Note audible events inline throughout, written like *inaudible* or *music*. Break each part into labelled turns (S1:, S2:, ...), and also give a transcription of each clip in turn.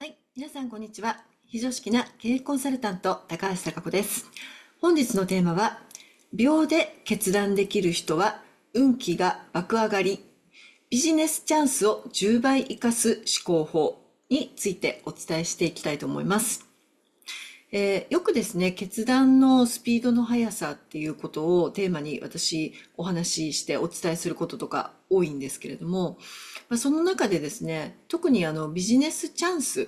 S1: はい、皆さんこんにちは。非常識な経営コンサルタント高橋貴子です。本日のテーマは、秒で決断できる人は運気が爆上がり、ビジネスチャンスを10倍生かす思考法についてお伝えしていきたいと思います。えー、よくですね、決断のスピードの速さっていうことをテーマに私お話ししてお伝えすることとか多いんですけれども、まあ、その中でですね、特にあのビジネスチャンスっ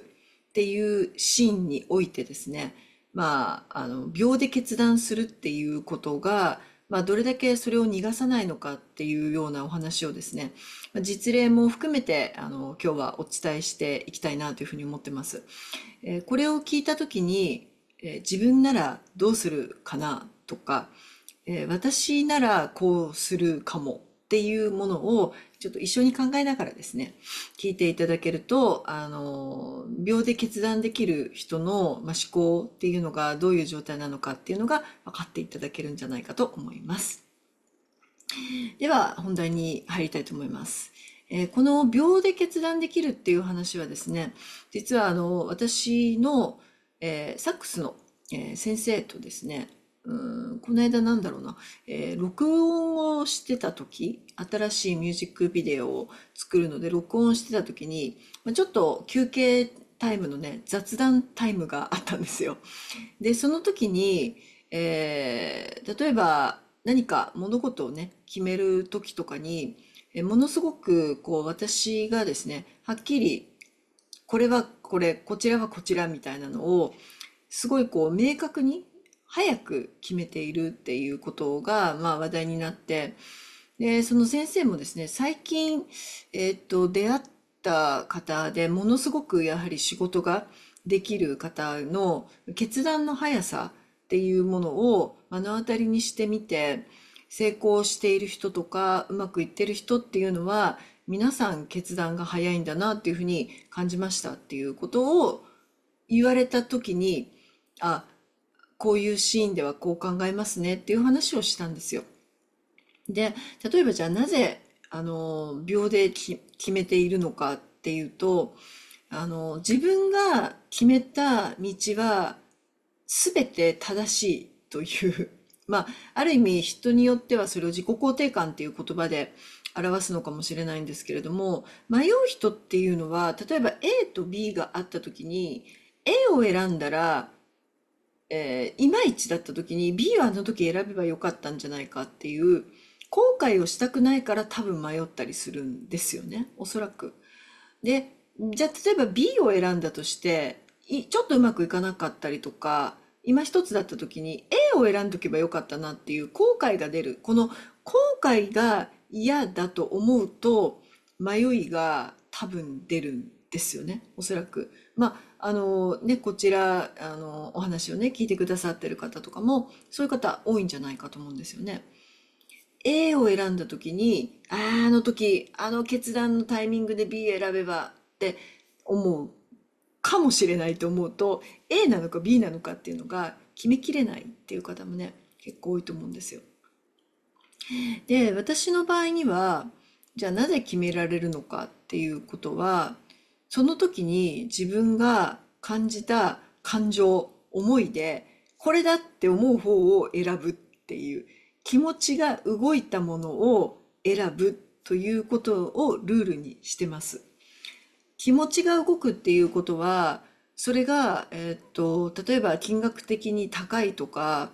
S1: ていうシーンにおいてですね、まあ、あの秒で決断するっていうことが、まあ、どれだけそれを逃がさないのかっていうようなお話をですね、実例も含めてあの今日はお伝えしていきたいなというふうに思ってます。えこれを聞いた時に、え自分ならどうするかなとか、え私ならこうするかもっていうものをちょっと一緒に考えながらですね、聞いていただけると、あの、秒で決断できる人の、ま思考っていうのがどういう状態なのかっていうのが分かっていただけるんじゃないかと思います。では、本題に入りたいと思います。えー、この秒で決断できるっていう話はですね、実はあの、私の、えー、サックスの、えー、先生とですね、うんこの間なんだろうな、えー、録音をしてた時新しいミュージックビデオを作るので録音してた時に、まちょっと休憩タイムのね雑談タイムがあったんですよ。でその時に、えー、例えば何か物事をね決める時とかに、えものすごくこう私がですねはっきりこれはこれこちらはこちらみたいなのをすごいこう明確に早く決めているっていうことが、まあ、話題になってでその先生もですね最近、えーと、出会った方でものすごくやはり仕事ができる方の決断の速さっていうものを目の当たりにしてみて成功している人とかうまくいってる人っていうのは皆さん決断が早いんだなっていうふうに感じましたっていうことを言われた時にあこういうシーンではこう考えますねっていう話をしたんですよ。で、例えばじゃあなぜ、あの、秒で決めているのかっていうと、あの、自分が決めた道は全て正しいという、*laughs* まあ、ある意味人によってはそれを自己肯定感っていう言葉で表すのかもしれないんですけれども、迷う人っていうのは、例えば A と B があった時に、A を選んだらえー、いまいちだった時に B はあの時選べばよかったんじゃないかっていう後悔をしたくないから多分迷ったりするんですよねおそらく。でじゃあ例えば B を選んだとしてちょっとうまくいかなかったりとか今一つだった時に A を選んどけばよかったなっていう後悔が出るこの後悔が嫌だと思うと迷いが多分出るんですよねおそらく。まああのね、こちら、あの、お話をね、聞いてくださってる方とかも、そういう方多いんじゃないかと思うんですよね。A を選んだ時に、ああの時、あの決断のタイミングで B 選べばって思うかもしれないと思うと、A なのか B なのかっていうのが決めきれないっていう方もね、結構多いと思うんですよ。で、私の場合には、じゃあなぜ決められるのかっていうことは、その時に自分が感じた感情、思いで、これだって思う方を選ぶっていう、気持ちが動いたものを選ぶということをルールにしてます。気持ちが動くっていうことは、それが、えっ、と、例えば金額的に高いとか、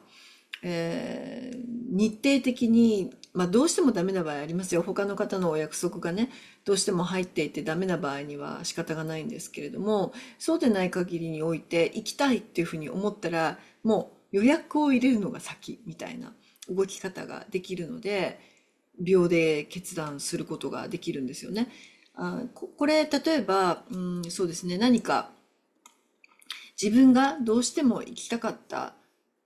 S1: えー、日程的に、まあ、どうしてもダメな場合ありますよ。他の方のお約束がね、どうしても入っていてダメな場合には仕方がないんですけれどもそうでない限りにおいて行きたいっていうふうに思ったらもう予約を入れるのが先みたいな動き方ができるので秒で決断することができるんですよね。あこれ例えば、うん、そうですね何か自分がどうしても行きたかった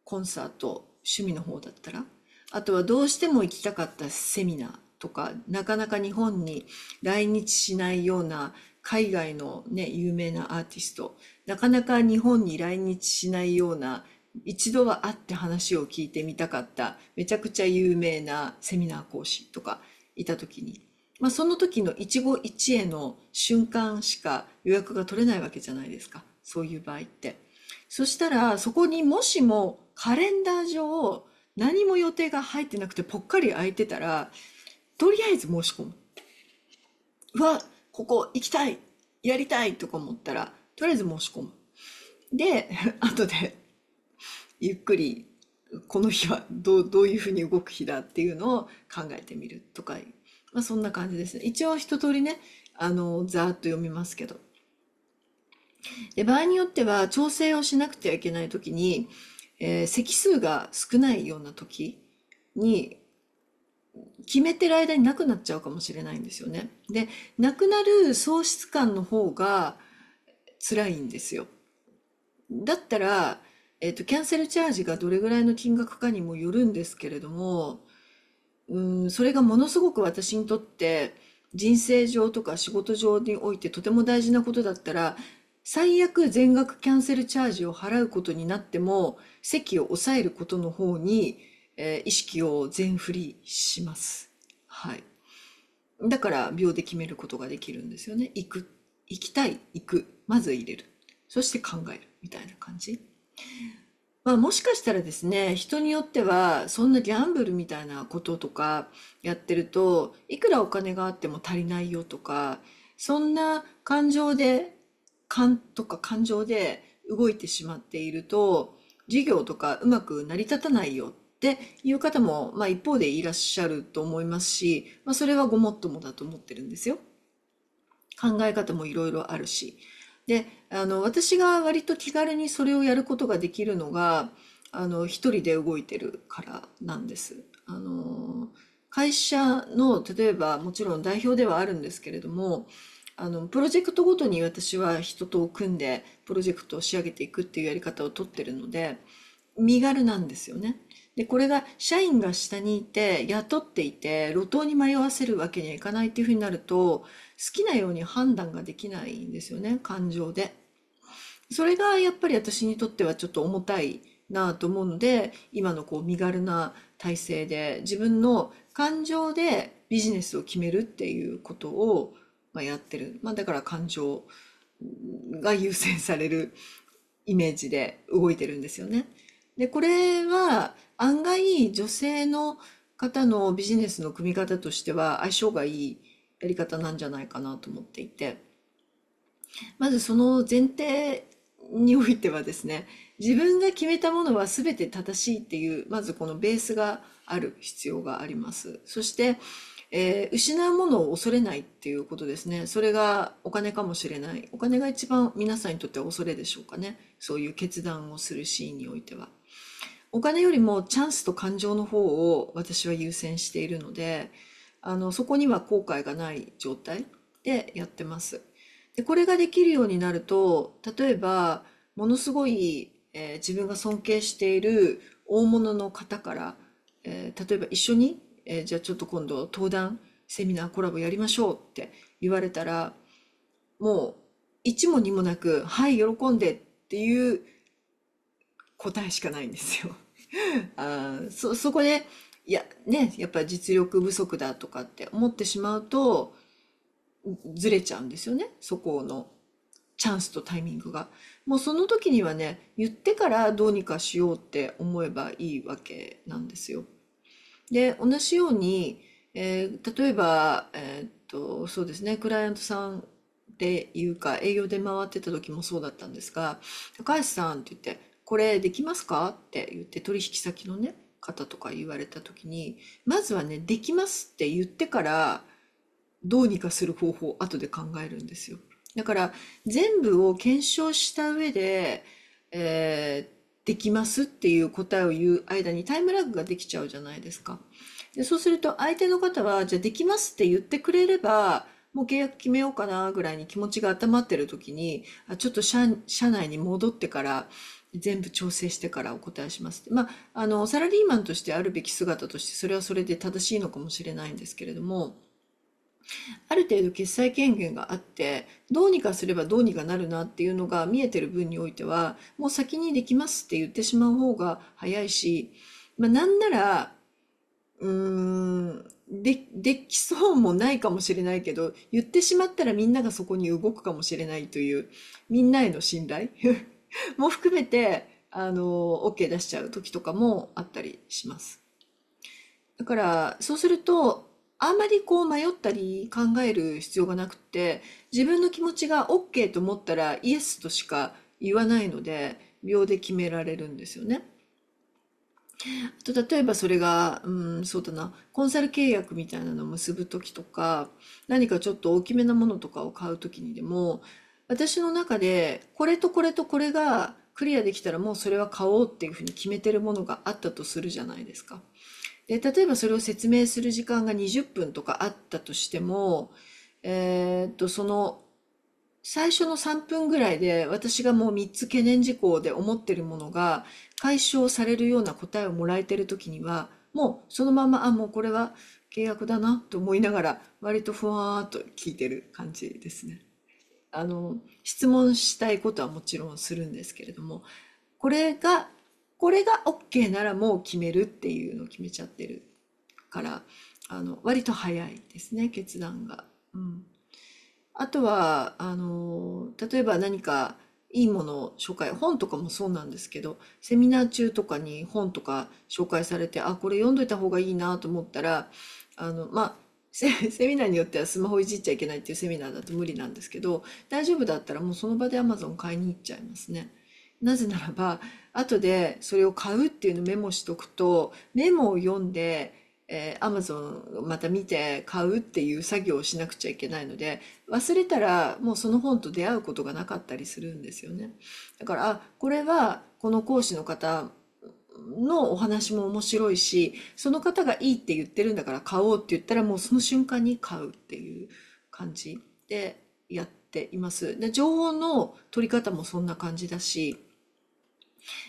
S1: コンサート趣味の方だったらあとはどうしても行きたかったセミナーとかなかなか日本に来日しないような海外の、ね、有名なアーティストなかなか日本に来日しないような一度は会って話を聞いてみたかっためちゃくちゃ有名なセミナー講師とかいた時に、まあ、その時の一期一会の瞬間しか予約が取れないわけじゃないですかそういう場合って。そしたらそこにもしもカレンダー上何も予定が入ってなくてぽっかり空いてたらとりあえず申し込む。うわ、ここ行きたい、やりたいとか思ったら、とりあえず申し込む。で、*laughs* 後で、ゆっくり、この日はどう、どういうふうに動く日だっていうのを考えてみるとか、まあそんな感じですね。一応一通りね、あの、ざーっと読みますけど。で、場合によっては調整をしなくてはいけない時に、えー、席数が少ないような時に、決めてる間になくなっちゃうかもしれないんですよね。で、なくなる喪失感の方が辛いんですよ。だったら、えっ、ー、と、キャンセルチャージがどれぐらいの金額かにもよるんですけれども、うん、それがものすごく私にとって人生上とか仕事上においてとても大事なことだったら、最悪全額キャンセルチャージを払うことになっても、席を抑えることの方に、えー、意識を全振りします。はい。だから秒で決めることができるんですよね。行く、行きたい、行く、まず入れる。そして考えるみたいな感じ。まあ、もしかしたらですね、人によっては、そんなギャンブルみたいなこととかやってると、いくらお金があっても足りないよとか、そんな感情で、感とか感情で動いてしまっていると、事業とかうまく成り立たないよっていう方も、まあ、一方でいらっしゃると思いますし、まあ、それはごもっともだと思ってるんですよ。考え方もいろいろあるし。であの私が割と気軽にそれをやることができるのがあの一人で動いてるからなんです。あの会社の例えばもちろん代表ではあるんですけれどもあのプロジェクトごとに私は人と組んでプロジェクトを仕上げていくっていうやり方をとってるので身軽なんですよね。でこれが社員が下にいて雇っていて路頭に迷わせるわけにはいかないっていうふうになると好きなように判断ができないんですよね感情で。それがやっぱり私にとってはちょっと重たいなと思うので今のこう身軽な体制で自分の感情でビジネスを決めるっていうことを、まやってる、まあ、だから感情が優先されるイメージで動いてるんですよね。で、これは案外女性の方のビジネスの組み方としては相性がいいやり方なんじゃないかなと思っていて、まずその前提においてはですね、自分が決めたものは全て正しいっていう、まずこのベースがある必要があります。そして、えー、失うものを恐れないっていうことですね。それがお金かもしれない。お金が一番皆さんにとっては恐れでしょうかね。そういう決断をするシーンにおいては。お金よりもチャンスと感情の方を私は優先しているので、あの、そこには後悔がない状態でやってます。で、これができるようになると、例えば、ものすごい、えー、自分が尊敬している大物の方から、えー、例えば一緒に、えー、じゃあちょっと今度登壇、セミナーコラボやりましょうって言われたら、もう、一も二もなく、はい、喜んでっていう答えしかないんですよ。*laughs* あそ、そこで、いや、ね、やっぱ実力不足だとかって思ってしまうと、ずれちゃうんですよね。そこのチャンスとタイミングが。もうその時にはね、言ってからどうにかしようって思えばいいわけなんですよ。で、同じように、えー、例えば、えー、っと、そうですね、クライアントさんっていうか営業で回ってた時もそうだったんですが「高橋さん」って言ってこれできますか?」って言って取引先のね方とか言われた時にまずはね「できます」って言ってからどうにかする方法後で考えるんですよ。だから全部を検証した上で、えー、できますっていう答えを言う間にタイムラグができちゃうじゃないですか。でそうすると相手の方はじゃあできますって言ってくれればもう契約決めようかなぐらいに気持ちが温まってる時にあちょっと社社内に戻ってから全部調整してからお答えします。まあ、あの、サラリーマンとしてあるべき姿として、それはそれで正しいのかもしれないんですけれども、ある程度決済権限があってどうにかすればどうにかなるなっていうのが見えてる分においてはもう先にできますって言ってしまう方が早いし、まあ、なんならうーんでできそうもないかもしれないけど言ってしまったらみんながそこに動くかもしれないというみんなへの信頼 *laughs* も含めて、あの、OK 出しちゃう時とかもあったりします。だから、そうすると、あんまりこう迷ったり考える必要がなくて、自分の気持ちが OK と思ったらイエスとしか言わないので、秒で決められるんですよね。あと例えばそれが、うん、そうだな、コンサル契約みたいなのを結ぶ時とか、何かちょっと大きめなものとかを買う時にでも、私の中で、これとこれとこれがクリアできたらもうそれは買おうっていうふうに決めてるものがあったとするじゃないですか。で、例えばそれを説明する時間が20分とかあったとしても、えー、っと、その、最初の3分ぐらいで私がもう3つ懸念事項で思ってるものが解消されるような答えをもらえてる時にはもうそのままあもうこれは契約だなと思いながら割とふわーっと聞いてる感じですね。あの質問したいことはもちろんするんですけれどもこれがこれが OK ならもう決めるっていうのを決めちゃってるからあの割と早いですね決断が。うん、あとはあの例えば何かいいものを紹介本とかもそうなんですけどセミナー中とかに本とか紹介されてあこれ読んどいた方がいいなと思ったらあのまあ *laughs* セミナーによってはスマホいじっちゃいけないっていうセミナーだと無理なんですけど大丈夫だったらもうその場でアマゾン買いに行っちゃいますね。なぜならば後でそれを買うっていうのをメモしとくとメモを読んで、えマゾン a また見て買うっていう作業をしなくちゃいけないので忘れたらもうその本と出会うことがなかったりするんですよね。だからあこれはこの講師の方のお話も面白いし、その方がいいって言ってるんだから買おうって言ったらもうその瞬間に買うっていう感じでやっています。で、情報の取り方もそんな感じだし、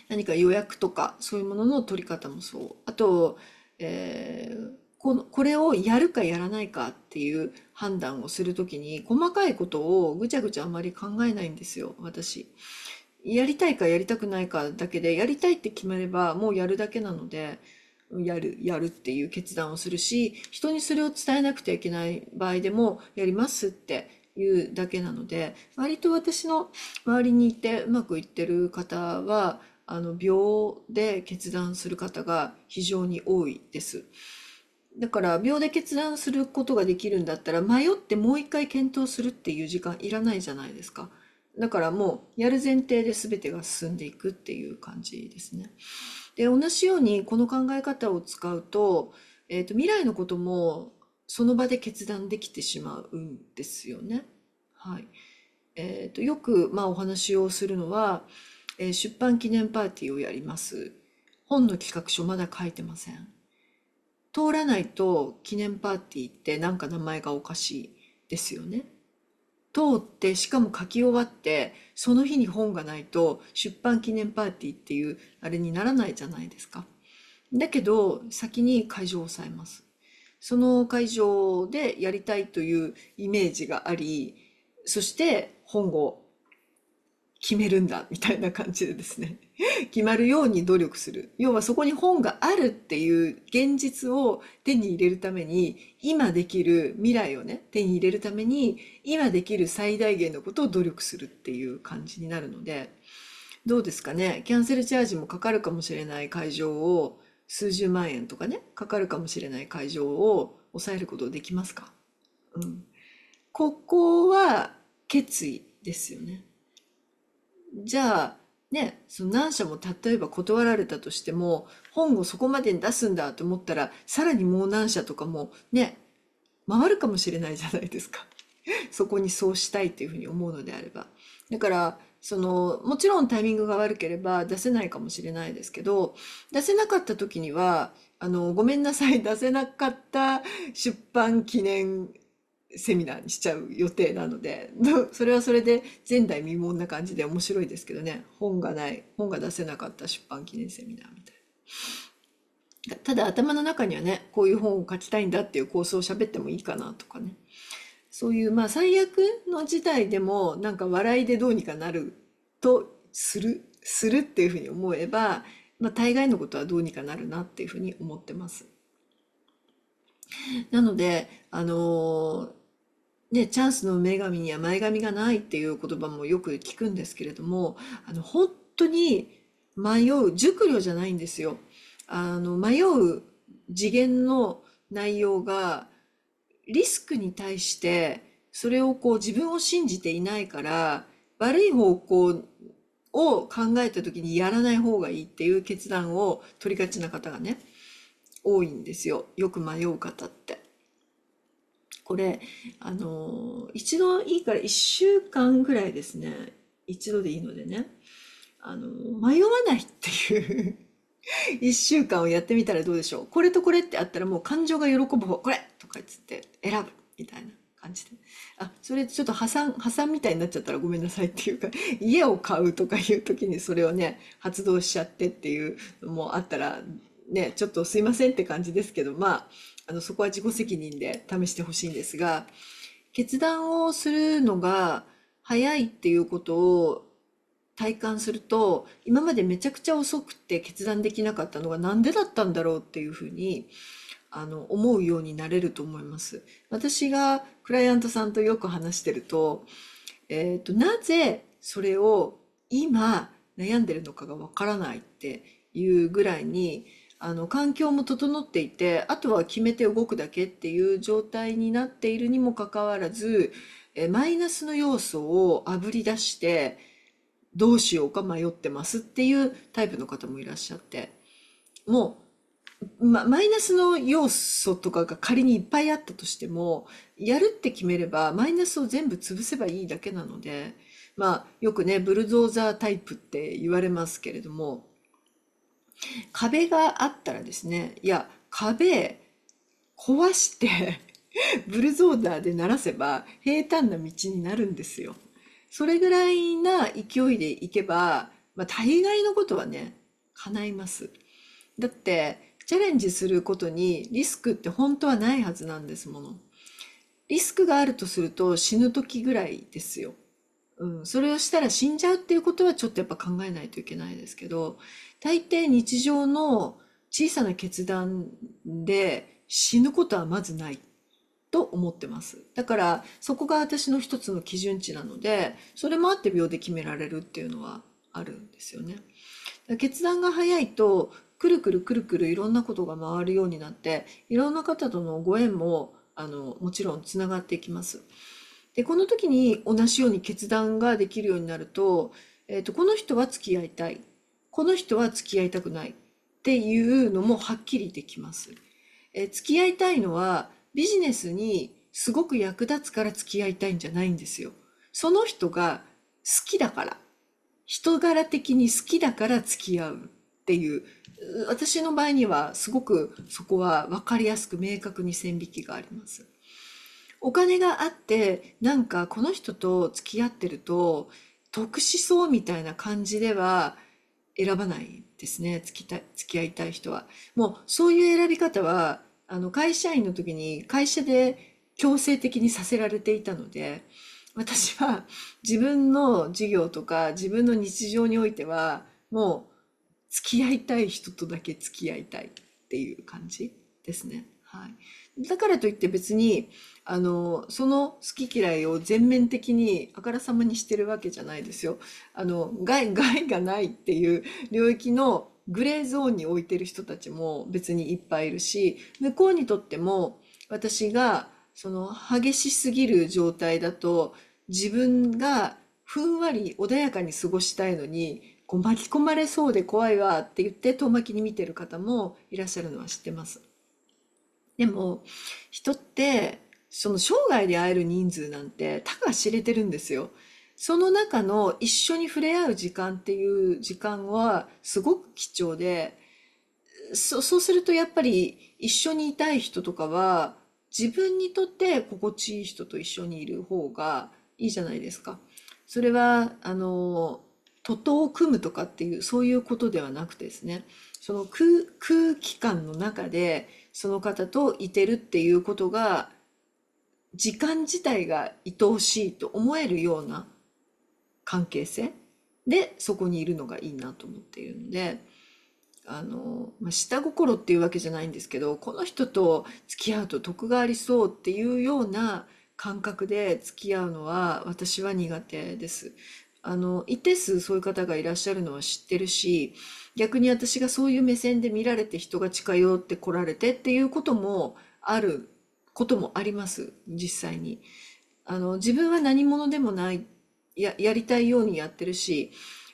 S1: 何か予約とかそういうものの取り方もそう。あと、えー、このこれをやるかやらないかっていう判断をする時に細かいことをぐちゃぐちゃあんまり考えないんですよ私。やりたいかやりたくないかだけで、やりたいって決めればもうやるだけなので、やる、やるっていう決断をするし、人にそれを伝えなくてはいけない場合でも、やりますっていうだけなので、割と私の周りにいてうまくいってる方は、あの、秒で決断する方が非常に多いです。だから秒で決断することができるんだったら迷ってもう一回検討するっていう時間いらないじゃないですか。だからもうやる前提で全てが進んでいくっていう感じですね。で同じようにこの考え方を使うと,、えーと、未来のこともその場で決断できてしまうんですよね。はいえーと、とよく、まあ、お話をするのは、えー、出版記念パーティーをやります。本の企画書まだ書いてません。通らないと記念パーティーってなんか名前がおかしいですよね。通ってしかも書き終わってその日に本がないと出版記念パーティーっていうあれにならないじゃないですか。だけど先に会場を抑えます。その会場でやりたいというイメージがありそして本を決めるんだみたいな感じでですね *laughs* 決まるように努力する要はそこに本があるっていう現実を手に入れるために今できる未来をね手に入れるために今できる最大限のことを努力するっていう感じになるのでどうですかねキャンセルチャージもかかるかもしれない会場を数十万円とかねかかるかもしれない会場を抑えることできますか、うん、ここは決意ですよね。じゃあね、その何社も例えば断られたとしても本をそこまでに出すんだと思ったらさらにもう何社とかもね回るかもしれないじゃないですか *laughs* そこにそうしたいっていうふうに思うのであればだからそのもちろんタイミングが悪ければ出せないかもしれないですけど出せなかった時にはあのごめんなさい出せなかった出版記念セミナーにしちゃう予定なので *laughs* それはそれで前代未聞な感じで面白いですけどね本がない本が出せなかった出版記念セミナーみたいなただ頭の中にはねこういう本を書きたいんだっていう構想を喋ってもいいかなとかねそういうまあ最悪の事態でもなんか笑いでどうにかなるとするするっていうふうに思えば、まあ、大概のことはどうにかなるなっていうふうに思ってます。なので、あのーね、チャンスの女神には前髪がないっていう言葉もよく聞くんですけれども、あの、本当に迷う、熟慮じゃないんですよ。あの、迷う次元の内容が、リスクに対して、それをこう自分を信じていないから、悪い方向を考えた時にやらない方がいいっていう決断を取りがちな方がね、多いんですよ。よく迷う方って。これあの一度いいから1週間ぐらいですね一度でいいのでねあの迷わないっていう1週間をやってみたらどうでしょうこれとこれってあったらもう感情が喜ぶ方これとかっつって選ぶみたいな感じであそれちょっと破産破産みたいになっちゃったらごめんなさいっていうか家を買うとかいう時にそれをね発動しちゃってっていうのもあったらねちょっとすいませんって感じですけどまああのそこは自己責任で試してほしいんですが決断をするのが早いっていうことを体感すると今までめちゃくちゃ遅くて決断できなかったのが何でだったんだろうっていうふうにあの思うようになれると思います。私がクライアントさんとよく話してると,、えーとなぜそれを今悩んでるのかがわからないっていうぐらいにあの環境も整っていてあとは決めて動くだけっていう状態になっているにもかかわらずえマイナスの要素をあぶり出してどうしようか迷ってますっていうタイプの方もいらっしゃってもう、ま、マイナスの要素とかが仮にいっぱいあったとしてもやるって決めればマイナスを全部潰せばいいだけなのでまあよくねブルドーザータイプって言われますけれども壁があったらですねいや壁壊して *laughs* ブルゾーダーで鳴らせば平坦な道になるんですよ。それぐらいな勢いでいけば、まあ、大概のことはね叶います。だってチャレンジすることにリスクって本当はないはずなんですもの。リスクがあるとすると死ぬ時ぐらいですよ。うん、それをしたら死んじゃうっていうことはちょっとやっぱ考えないといけないですけど大抵日常の小さな決断で死ぬことはまずないと思ってます。だからそこが私の一つの基準値なので、それもあって秒で決められるっていうのはあるんですよね。決断が早いと、くるくるくるくるいろんなことが回るようになって、いろんな方とのご縁もあのもちろんつながっていきます。で、この時に同じように決断ができるようになると、えっ、ー、と、この人は付き合いたい。この人は付き合いたくないっていうのもはっきりできます。え付き合いたいのはビジネスにすごく役立つから付き合いたいんじゃないんですよ。その人が好きだから、人柄的に好きだから付き合うっていう、私の場合にはすごくそこは分かりやすく明確に線引きがあります。お金があってなんかこの人と付き合ってると得しそうみたいな感じでは選ばないですね付きた付き合いたい人は。もうそういう選び方はあの会社員の時に会社で強制的にさせられていたので私は自分の事業とか自分の日常においてはもう付き合いたい人とだけ付き合いたいっていう感じですね。はいだからといって別に、あの、その好き嫌いを全面的にあからさまにしてるわけじゃないですよ。あの、害、*laughs* 害がないっていう領域のグレーゾーンに置いてる人たちも別にいっぱいいるし、向こうにとっても私がその激しすぎる状態だと自分がふんわり穏やかに過ごしたいのに、こう巻き込まれそうで怖いわって言って遠巻きに見てる方もいらっしゃるのは知ってます。でも人ってその生涯で会える人数なんてたか知れてるんですよ。その中の一緒に触れ合う時間っていう時間はすごく貴重で、そそうするとやっぱり一緒にいたい人とかは自分にとって心地いい人と一緒にいる方がいいじゃないですか。それは、あの、徒党を組むとかっていう、そういうことではなくてですね、その空気感の中でその方といてるっていうことが時間自体が愛おしいと思えるような関係性でそこにいるのがいいなと思っているのであの、まあ、下心っていうわけじゃないんですけどこの人と付き合うと得がありそうっていうような感覚で付き合うのは私は苦手です。あの一定数そういう方がいらっしゃるのは知ってるし逆に私がそういう目線で見られて人が近寄って来られてっていうこともあることもあります実際にあの自分は何者でもないややりたいようにやってるし、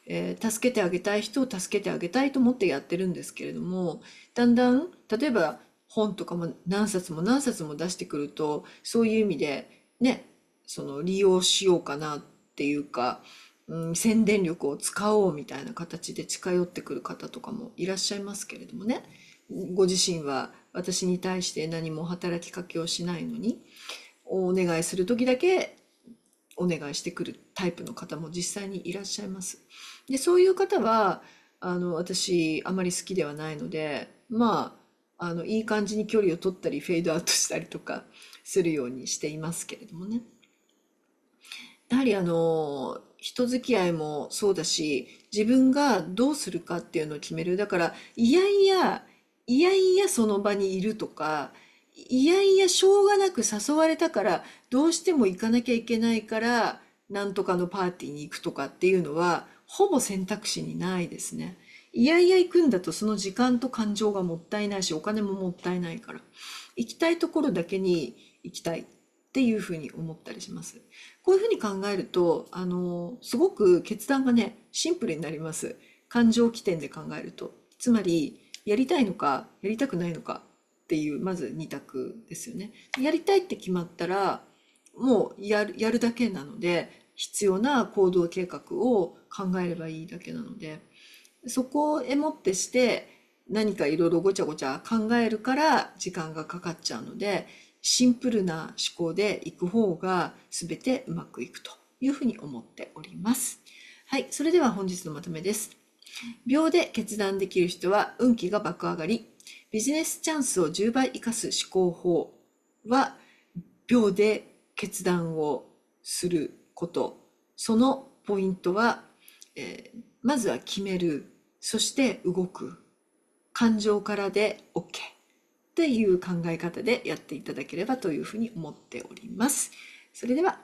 S1: えー、助けてあげたい人を助けてあげたいと思ってやってるんですけれどもだんだん例えば本とかも何冊も何冊も出してくるとそういう意味でねその利用しようかなっていうかうん、宣伝力を使おうみたいな形で近寄ってくる方とかもいらっしゃいますけれどもねご自身は私に対して何も働きかけをしないのにお願いする時だけお願いしてくるタイプの方も実際にいらっしゃいます。でそういう方はあの私あまり好きではないのでまああのいい感じに距離を取ったりフェードアウトしたりとかするようにしていますけれどもね。やはりあの人付き合いもそうだし、自分がどうするかっていうのを決める。だから、いやいや、いやいやその場にいるとか、いやいやしょうがなく誘われたから、どうしても行かなきゃいけないから、なんとかのパーティーに行くとかっていうのは、ほぼ選択肢にないですね。いやいや行くんだとその時間と感情がもったいないし、お金ももったいないから。行きたいところだけに行きたいっていうふうに思ったりします。こういうふうに考えると、あの、すごく決断がね、シンプルになります。感情起点で考えると。つまり、やりたいのか、やりたくないのかっていう、まず2択ですよね。やりたいって決まったら、もうやる、やるだけなので、必要な行動計画を考えればいいだけなので、そこをへもってして、何かいろいろごちゃごちゃ考えるから時間がかかっちゃうので、シンプルな思考で行く方が全てうまくいくというふうに思っております。はい、それでは本日のまとめです。秒で決断できる人は運気が爆上がり、ビジネスチャンスを10倍生かす思考法は秒で決断をすること。そのポイントは、えー、まずは決める、そして動く。感情からで OK。っていう考え方でやっていただければというふうに思っております。それでは